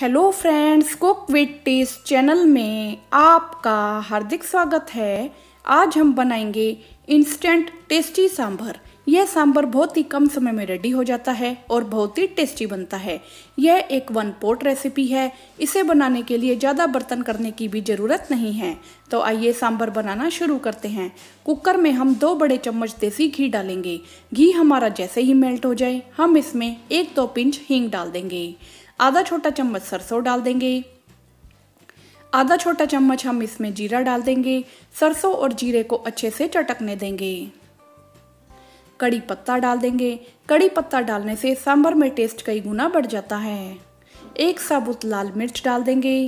hello friends cook with taste channel में आपका हार्दिक स्वागत है आज हम बनाएंगे इंस्टेंट टेस्टी सांभर यह सांभर बहुत ही कम समय में रेडी हो जाता है और बहुत ही टेस्टी बनता है यह एक वन पोर्ट रेसिपी है इसे बनाने के लिए ज़्यादा बर्तन करने की भी ज़रूरत नहीं है तो आइए सांभर बनाना शुरू करते हैं कुकर में हम दो बड़े चम्मच देसी घी डालेंगे घी हमारा जैसे ही मेल्ट हो जाए हम इसमें एक दो पिंच हींग डाल देंगे आधा छोटा चम्मच सरसों डाल देंगे आधा छोटा चम्मच हम इसमें जीरा डाल देंगे सरसों और जीरे को अच्छे से चटकने देंगे कड़ी पत्ता डाल देंगे कड़ी पत्ता डालने से सांभर में टेस्ट कई गुना बढ़ जाता है एक साबुत लाल मिर्च डाल देंगे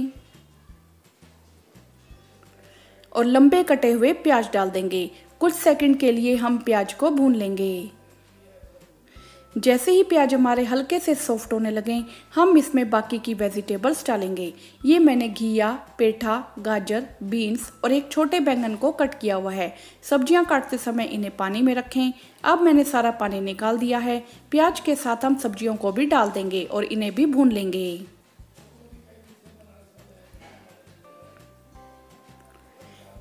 और लंबे कटे हुए प्याज डाल देंगे कुछ सेकंड के लिए हम प्याज को भून लेंगे जैसे ही प्याज हमारे हल्के से सॉफ्ट होने लगे हम इसमें बाकी की वेजिटेबल्स डालेंगे ये मैंने घिया पेठा गाजर बीन्स और एक छोटे बैंगन को कट किया हुआ है सब्जियां काटते समय इन्हें पानी में रखें अब मैंने सारा पानी निकाल दिया है प्याज के साथ हम सब्जियों को भी डाल देंगे और इन्हें भी भून लेंगे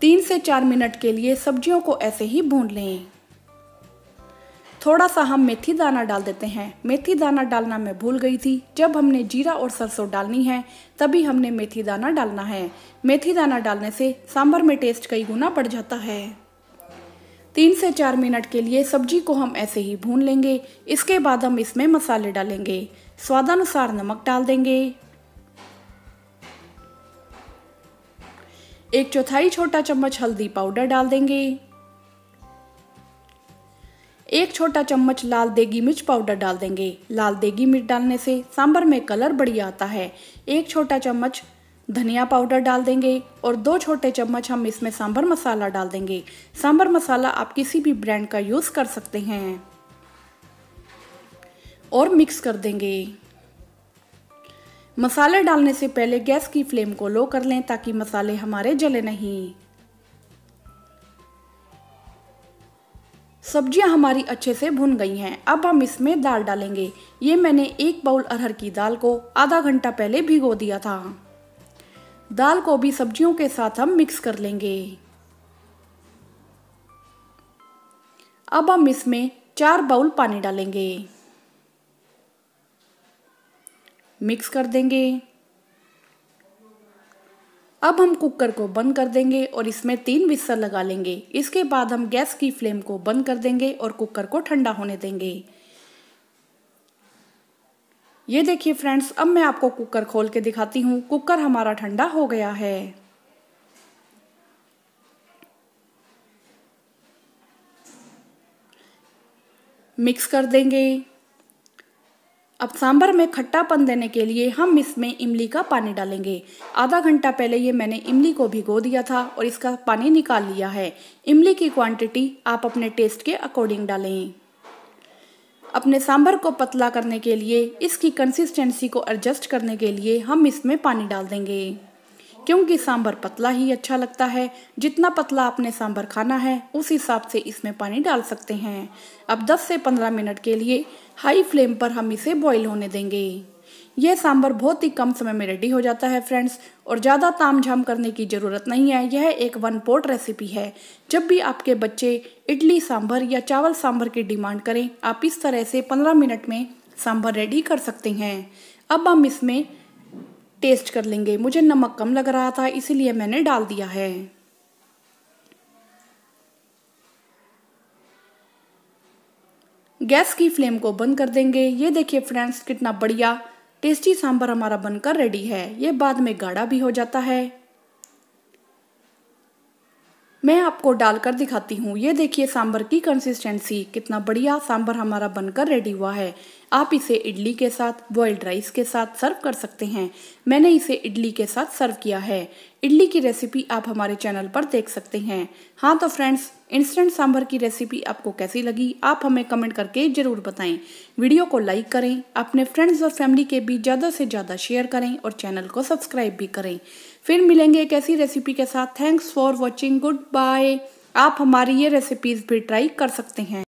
तीन से चार मिनट के लिए सब्जियों को ऐसे ही भून लें थोड़ा सा हम मेथी दाना डाल देते हैं मेथी दाना डालना मैं भूल गई थी जब हमने जीरा और सरसों डालनी है तभी हमने मेथी दाना डालना है मेथी दाना डालने से सांभर में टेस्ट कई गुना बढ़ जाता है तीन से चार मिनट के लिए सब्जी को हम ऐसे ही भून लेंगे इसके बाद हम इसमें मसाले डालेंगे स्वादानुसार नमक डाल देंगे एक चौथाई छोटा चम्मच हल्दी पाउडर डाल देंगे एक छोटा चम्मच लाल देगी मिर्च पाउडर डाल देंगे लाल देगी मिर्च डालने से सांभर में कलर बढ़िया आता है एक छोटा चम्मच धनिया पाउडर डाल देंगे और दो छोटे चम्मच हम इसमें सांभर मसाला डाल देंगे सांभर मसाला आप किसी भी ब्रांड का यूज़ कर सकते हैं और मिक्स कर देंगे मसाले डालने से पहले गैस की फ्लेम को लो कर लें ताकि मसाले हमारे जले नहीं सब्जियां हमारी अच्छे से भुन गई हैं अब हम इसमें दाल डालेंगे ये मैंने एक बाउल अरहर की दाल को आधा घंटा पहले भिगो दिया था दाल को भी सब्जियों के साथ हम मिक्स कर लेंगे अब हम इसमें चार बाउल पानी डालेंगे मिक्स कर देंगे अब हम कुकर को बंद कर देंगे और इसमें तीन विस्सल लगा लेंगे इसके बाद हम गैस की फ्लेम को बंद कर देंगे और कुकर को ठंडा होने देंगे ये देखिए फ्रेंड्स अब मैं आपको कुकर खोल के दिखाती हूँ कुकर हमारा ठंडा हो गया है मिक्स कर देंगे अब सांभर में खट्टापन देने के लिए हम इसमें इमली का पानी डालेंगे आधा घंटा पहले ये मैंने इमली को भिगो दिया था और इसका पानी निकाल लिया है इमली की क्वांटिटी आप अपने टेस्ट के अकॉर्डिंग डालें अपने सांभर को पतला करने के लिए इसकी कंसिस्टेंसी को एडजस्ट करने के लिए हम इसमें पानी डाल देंगे क्योंकि सांभर पतला ही अच्छा लगता है जितना पतला आपने सांभर खाना है उस हिसाब से इसमें पानी डाल सकते हैं अब 10 से 15 मिनट के लिए हाई फ्लेम पर हम इसे बॉईल होने देंगे यह सांभर बहुत ही कम समय में रेडी हो जाता है फ्रेंड्स और ज़्यादा ताम झाम करने की ज़रूरत नहीं है यह एक वन पोर्ट रेसिपी है जब भी आपके बच्चे इडली सांभर या चावल सांभर की डिमांड करें आप इस तरह से पंद्रह मिनट में सांभर रेडी कर सकते हैं अब हम इसमें टेस्ट कर लेंगे मुझे नमक कम लग रहा था इसीलिए मैंने डाल दिया है गैस की फ्लेम को बंद कर देंगे ये देखिए फ्रेंड्स कितना बढ़िया टेस्टी सांभर हमारा बनकर रेडी है ये बाद में गाढ़ा भी हो जाता है मैं आपको डालकर दिखाती हूँ ये देखिए सांभर की कंसिस्टेंसी कितना बढ़िया सांभर हमारा बनकर रेडी हुआ है आप इसे इडली के साथ बॉइल्ड राइस के साथ सर्व कर सकते हैं मैंने इसे इडली के साथ सर्व किया है इडली की रेसिपी आप हमारे चैनल पर देख सकते हैं हाँ तो फ्रेंड्स इंस्टेंट सांभर की रेसिपी आपको कैसी लगी आप हमें कमेंट करके ज़रूर बताएं वीडियो को लाइक करें अपने फ्रेंड्स और फैमिली के बीच ज़्यादा से ज़्यादा शेयर करें और चैनल को सब्सक्राइब भी करें फिर मिलेंगे एक ऐसी रेसिपी के साथ thanks for watching goodbye आप हमारी ये रेसिपीज़ भी ट्राई कर सकते हैं